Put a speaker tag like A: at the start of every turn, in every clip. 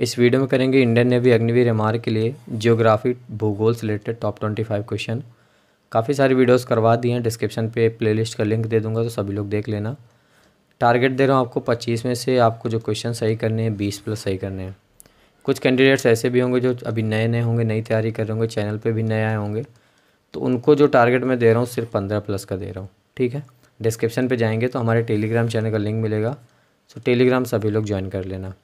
A: इस वीडियो में करेंगे इंडियन नेवी अग्निवीर एम के लिए जियोग्राफी भूगोल से related top twenty five question काफ़ी सारी वीडियोस करवा दी हैं डिस्क्रिप्शन पे प्लेलिस्ट का लिंक दे दूंगा तो सभी लोग देख लेना टारगेट दे रहा हूँ आपको पच्चीस में से आपको जो क्वेश्चन सही करने हैं बीस प्लस सही करने हैं कुछ कैंडिडेट्स ऐसे भी होंगे जो अभी नए नए होंगे नई तैयारी कर रहे होंगे चैनल पर भी नए आए होंगे तो उनको जो टारगेट मैं दे रहा हूँ सिर्फ पंद्रह प्लस का दे रहा हूँ ठीक है डिस्क्रिप्शन पर जाएंगे तो हमारे टेलीग्राम चैनल का लिंक मिलेगा सो टेलीग्राम सभी लोग ज्वाइन कर लेना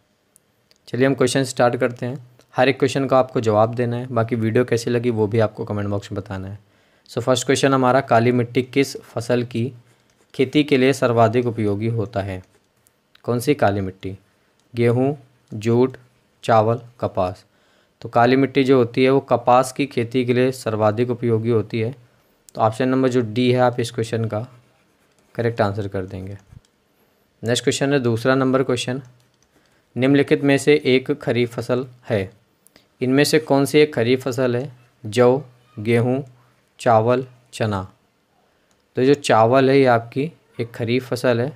A: चलिए हम क्वेश्चन स्टार्ट करते हैं हर एक क्वेश्चन का आपको जवाब देना है बाकी वीडियो कैसी लगी वो भी आपको कमेंट बॉक्स में बताना है सो फर्स्ट क्वेश्चन हमारा काली मिट्टी किस फसल की खेती के लिए सर्वाधिक उपयोगी होता है कौन सी काली मिट्टी गेहूँ जूट चावल कपास तो काली मिट्टी जो होती है वो कपास की खेती के लिए सर्वाधिक उपयोगी होती है तो ऑप्शन नंबर जो डी है आप इस क्वेश्चन का करेक्ट आंसर कर देंगे नेक्स्ट क्वेश्चन है दूसरा नंबर क्वेश्चन निम्नलिखित में से एक खरीफ फसल है इनमें से कौन सी एक खरीफ फसल है जौ गेहूँ चावल चना तो जो चावल है ये आपकी एक खरीफ फसल है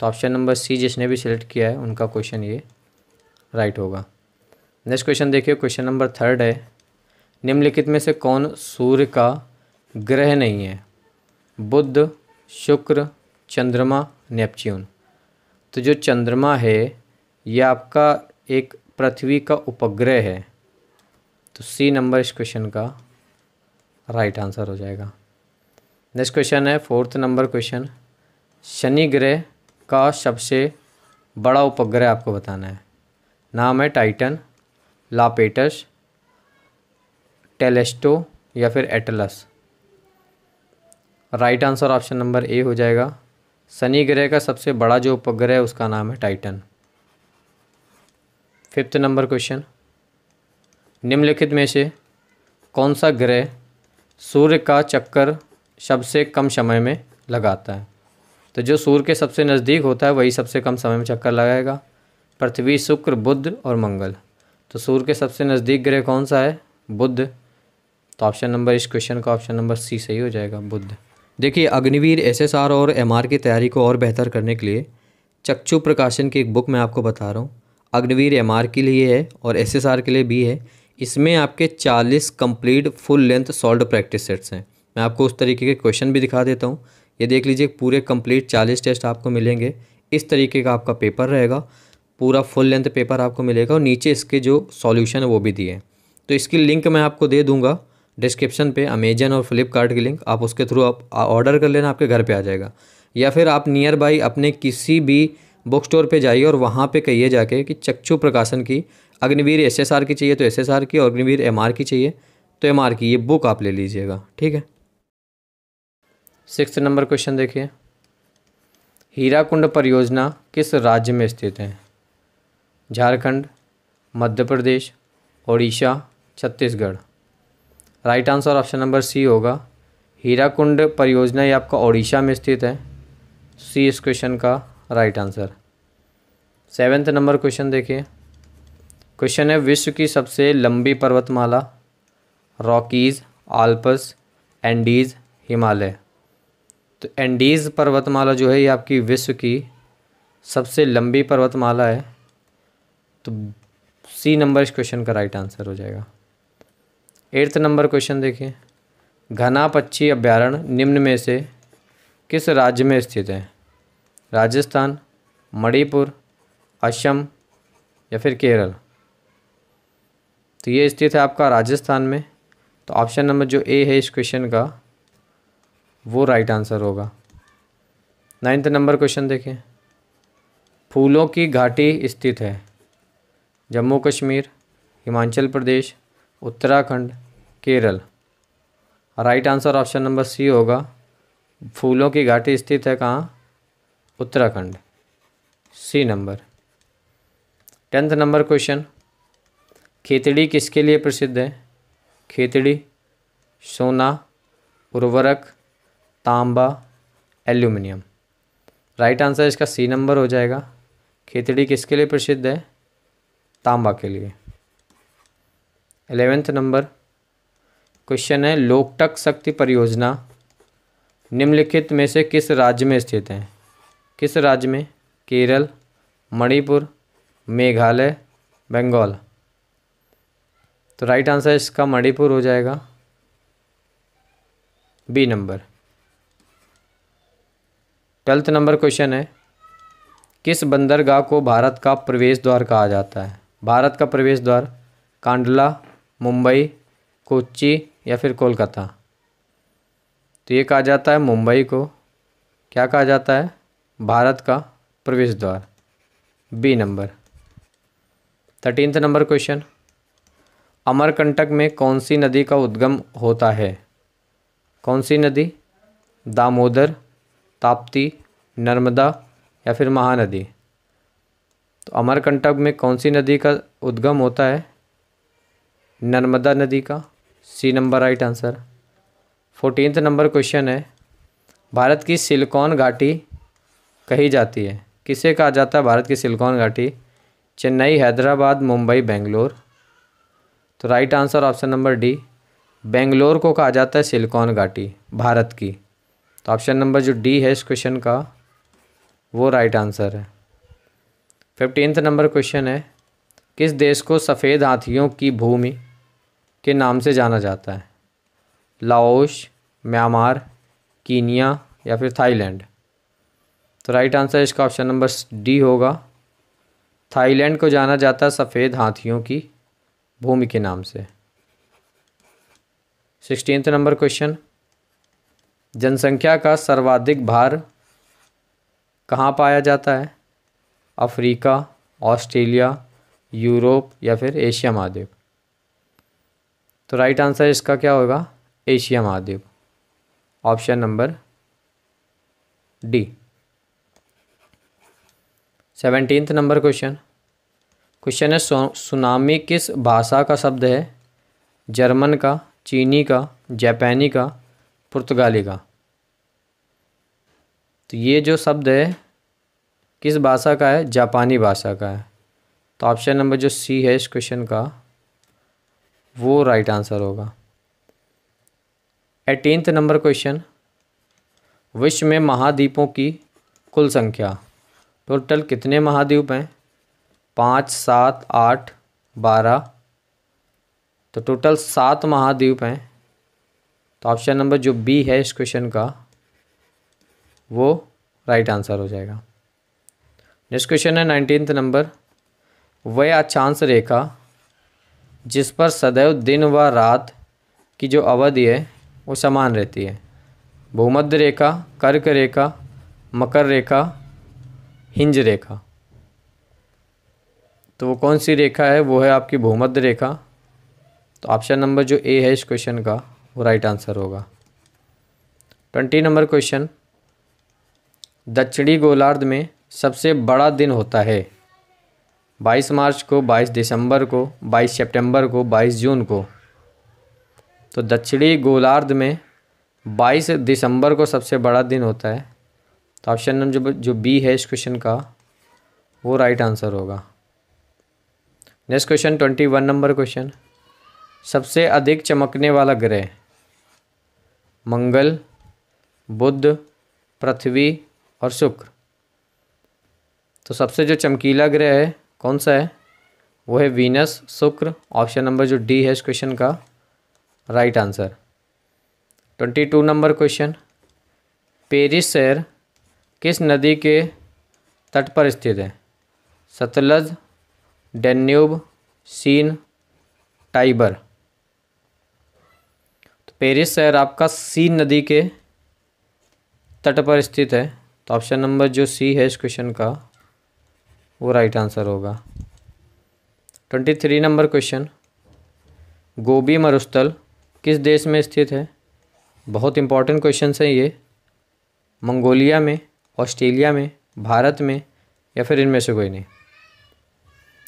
A: तो ऑप्शन नंबर सी जिसने भी सिलेक्ट किया है उनका क्वेश्चन ये राइट होगा नेक्स्ट क्वेश्चन देखिए क्वेश्चन नंबर थर्ड है निम्नलिखित में से कौन सूर्य का ग्रह नहीं है बुद्ध शुक्र चंद्रमा नेपच्यून तो जो चंद्रमा है यह आपका एक पृथ्वी का उपग्रह है तो सी नंबर इस क्वेश्चन का राइट आंसर हो जाएगा नेक्स्ट क्वेश्चन है फोर्थ नंबर क्वेश्चन शनि ग्रह का सबसे बड़ा उपग्रह आपको बताना है नाम है टाइटन लापेटस टेलेस्टो या फिर Atlas right answer option number A हो जाएगा शनि ग्रह का सबसे बड़ा जो उपग्रह है उसका नाम है टाइटन फिफ्थ नंबर क्वेश्चन निम्नलिखित में से कौन सा ग्रह सूर्य का चक्कर सबसे कम समय में लगाता है तो जो सूर्य के सबसे नज़दीक होता है वही सबसे कम समय में चक्कर लगाएगा पृथ्वी शुक्र बुध और मंगल तो सूर्य के सबसे नज़दीक ग्रह कौन सा है बुध तो ऑप्शन नंबर इस क्वेश्चन का ऑप्शन नंबर सी सही हो जाएगा बुध देखिए अग्निवीर एसएसआर और एमआर की तैयारी को और बेहतर करने के लिए चक्षु प्रकाशन की एक बुक मैं आपको बता रहा हूँ अग्निवीर एम के लिए है और एस के लिए भी है इसमें आपके 40 complete full length solved practice sets हैं मैं आपको उस तरीके के क्वेश्चन भी दिखा देता हूँ ये देख लीजिए पूरे कंप्लीट 40 टेस्ट आपको मिलेंगे इस तरीके का आपका पेपर रहेगा पूरा फुल लेंथ पेपर आपको मिलेगा और नीचे इसके जो सॉल्यूशन है वो भी दिए हैं तो इसकी लिंक मैं आपको दे दूँगा डिस्क्रिप्शन पे अमेजन और फ्लिपकार्ट की लिंक आप उसके थ्रू आप ऑर्डर कर लेना आपके घर पे आ जाएगा या फिर आप नियर बाई अपने किसी भी बुक स्टोर पर जाइए और वहाँ पर कहिए जाके कि चक्षु प्रकाशन की अग्निवीर एस एस आर की चाहिए तो एस एस आर की और अग्निवीर एम आर की चाहिए तो एम आर की ये बुक आप ले लीजिएगा ठीक है सिक्स नंबर क्वेश्चन देखिए हीराकुंड परियोजना किस राज्य में स्थित है Jharkhand Madhya Pradesh Odisha Chhattisgarh right answer option number C होगा हीराकुंड परियोजना ये आपका ओडिशा में स्थित है सी इस क्वेश्चन का right answer seventh number question देखिए क्वेश्चन है विश्व की सबसे लंबी पर्वतमाला रॉकीज़ आल्पस एंडीज़ हिमालय तो एंडीज़ पर्वतमाला जो है ये आपकी विश्व की सबसे लंबी पर्वतमाला है तो सी नंबर इस क्वेश्चन का राइट आंसर हो जाएगा एट्थ नंबर क्वेश्चन देखिए घना पक्षी अभ्यारण्य निम्न में से किस राज्य में स्थित है राजस्थान मणिपुर असम या फिर केरल तो ये स्थित है आपका राजस्थान में तो ऑप्शन नंबर जो ए है इस क्वेश्चन का वो राइट आंसर होगा नाइन्थ नंबर क्वेश्चन देखें फूलों की घाटी स्थित है Jammu Kashmir Himachal Pradesh Uttarakhand Kerala right answer option number C होगा फूलों की घाटी स्थित है कहाँ Uttarakhand C number tenth number question Khetri किसके लिए प्रसिद्ध है खेतड़ी सोना उर्वरक तांबा एल्यूमिनियम राइट आंसर इसका सी नंबर हो जाएगा खेतड़ी किसके लिए प्रसिद्ध है तांबा के लिए एलेवेंथ नंबर क्वेश्चन है लोकटक शक्ति परियोजना निम्नलिखित में से किस राज्य में स्थित है किस राज्य में केरल मणिपुर मेघालय बंगाल तो राइट आंसर इसका मणिपुर हो जाएगा B number twelfth number question है किस बंदरगाह को भारत का प्रवेश द्वार कहा जाता है भारत का प्रवेश द्वार कांडला मुंबई कोच्चि या फिर कोलकाता तो ये कहा जाता है मुंबई को क्या कहा जाता है भारत का प्रवेश द्वार B number thirteenth number question Amarkantak में कौन सी नदी का उद्गम होता है कौन सी नदी दामोदर ताप्ती नर्मदा या फिर महानदी तो अमरकंटक में कौन सी नदी का उद्गम होता है नर्मदा नदी का C number right answer fourteenth number question है भारत की सिलिकॉन घाटी कही जाती है किसे कहा जाता है भारत की सिलिकॉन घाटी चेन्नई हैदराबाद मुंबई बेंगलोर तो right answer option number D Bangalore को कहा जाता है सिलिकॉन घाटी भारत की तो ऑप्शन नंबर जो डी है इस क्वेश्चन का वो राइट आंसर है फिफ्टींथ नंबर क्वेश्चन है किस देश को सफ़ेद हाथियों की भूमि के नाम से जाना जाता है लाओश म्यांमार कीनिया या फिर थाईलैंड तो राइट आंसर इसका ऑप्शन नंबर डी होगा थाईलैंड को जाना जाता है सफ़ेद हाथियों की भूमि के नाम से सिक्सटीन नंबर क्वेश्चन जनसंख्या का सर्वाधिक भार कहाँ पाया जाता है अफ्रीका ऑस्ट्रेलिया यूरोप या फिर एशिया महाद्वीप तो राइट आंसर इसका क्या होगा एशिया महाद्वीप option number D seventeen number question question है सुनामी किस भाषा का शब्द है जर्मन का चीनी का जापानी का पुर्तगाली का तो ये जो शब्द है किस भाषा का है जापानी भाषा का है तो ऑप्शन नंबर जो सी है इस क्वेश्चन का वो राइट आंसर होगा एटीनथ नंबर क्वेश्चन विश्व में महाद्वीपों की कुल संख्या टोटल कितने महाद्वीप हैं पाँच सात आठ बारह तो टोटल सात महाद्वीप हैं तो ऑप्शन नंबर जो बी है इस क्वेश्चन का वो राइट आंसर हो जाएगा नेक्स्ट क्वेश्चन है नाइनटीन नंबर वह अक्षांश रेखा जिस पर सदैव दिन व रात की जो अवधि है वो समान रहती है भूमध्य रेखा कर्क रेखा मकर रेखा हिंज रेखा तो वो कौन सी रेखा है वो है आपकी भूमध्य रेखा तो ऑप्शन नंबर जो ए है इस क्वेश्चन का वो राइट आंसर होगा ट्वेंटी नंबर क्वेश्चन दक्षिणी गोलार्ध में सबसे बड़ा दिन होता है बाईस मार्च को बाईस दिसंबर को बाईस सितंबर को बाईस जून को तो दक्षिणी गोलार्ध में बाईस दिसंबर को सबसे बड़ा दिन होता है तो ऑप्शन नंबर जो जो बी है इस क्वेश्चन का वो राइट आंसर होगा next question twenty one number question सबसे अधिक चमकने वाला ग्रह मंगल बुध पृथ्वी और शुक्र तो सबसे जो चमकीला ग्रह है कौन सा है वो है वीनस शुक्र ऑप्शन नंबर जो डी है इस क्वेश्चन का right answer twenty two number question Paris शहर किस नदी के तट पर स्थित है सतलज डेन्यूब सीन टाइबर तो पेरिस शहर आपका सीन नदी के तट पर स्थित है तो ऑप्शन नंबर जो सी है इस क्वेश्चन का वो राइट आंसर होगा twenty three number question Gobi मरुस्थल किस देश में स्थित है बहुत इंपॉर्टेंट क्वेश्चन है ये मंगोलिया में ऑस्ट्रेलिया में भारत में या फिर इनमें से कोई नहीं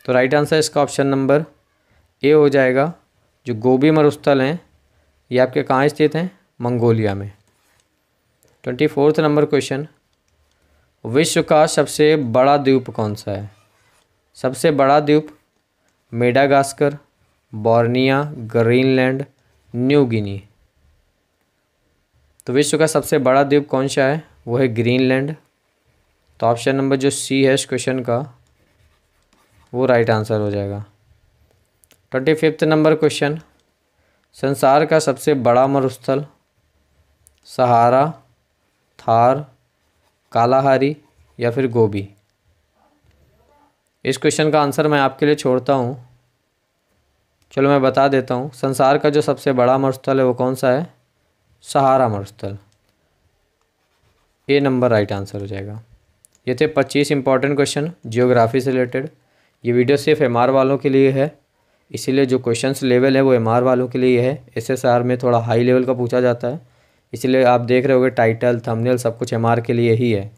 A: तो राइट आंसर इसका ऑप्शन नंबर ए हो जाएगा जो गोभी मरुस्थल हैं ये आपके कहाँ स्थित हैं मंगोलिया में ट्वेंटी फोर्थ नंबर क्वेश्चन विश्व का सबसे बड़ा द्वीप कौन सा है सबसे बड़ा द्वीप Madagascar Borneo Greenland New Guinea तो विश्व का सबसे बड़ा द्वीप कौन सा है वो है ग्रीनलैंड तो ऑप्शन नंबर जो सी है इस क्वेश्चन का वो राइट आंसर हो जाएगा ट्वेंटी फिफ्थ नंबर क्वेश्चन संसार का सबसे बड़ा मरुस्थल सहारा थार कालाहारी या फिर गोभी इस क्वेश्चन का आंसर मैं आपके लिए छोड़ता हूँ चलो मैं बता देता हूँ संसार का जो सबसे बड़ा मरुस्थल है वो कौन सा है सहारा मरुस्थल ए नंबर राइट आंसर हो जाएगा ये थे पच्चीस इंपॉर्टेंट क्वेश्चन जियोग्राफी से रिलेटेड ये वीडियो सिर्फ एम वालों के लिए है इसीलिए जो क्वेश्चंस लेवल है वो एम वालों के लिए है एस में थोड़ा हाई लेवल का पूछा जाता है इसलिए आप देख रहे होगे टाइटल थंबनेल सब कुछ एम के लिए ही है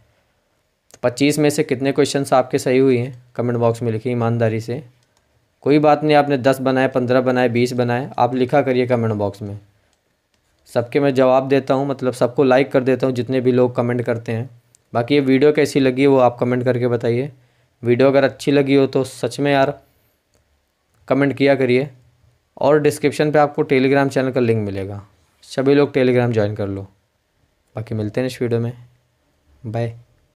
A: पच्चीस में से कितने क्वेश्चन आपके सही हुए हैं कमेंट बॉक्स में लिखिए ईमानदारी से कोई बात नहीं आपने दस बनाए पंद्रह बनाए बीस बनाए आप लिखा करिए कमेंट बॉक्स में सबके मैं जवाब देता हूँ मतलब सबको लाइक कर देता हूँ जितने भी लोग कमेंट करते हैं बाकी ये वीडियो कैसी लगी वो आप कमेंट करके बताइए वीडियो अगर अच्छी लगी हो तो सच में यार कमेंट किया करिए और डिस्क्रिप्शन पे आपको टेलीग्राम चैनल का लिंक मिलेगा सभी लोग टेलीग्राम ज्वाइन कर लो बाकी मिलते हैं इस वीडियो में बाय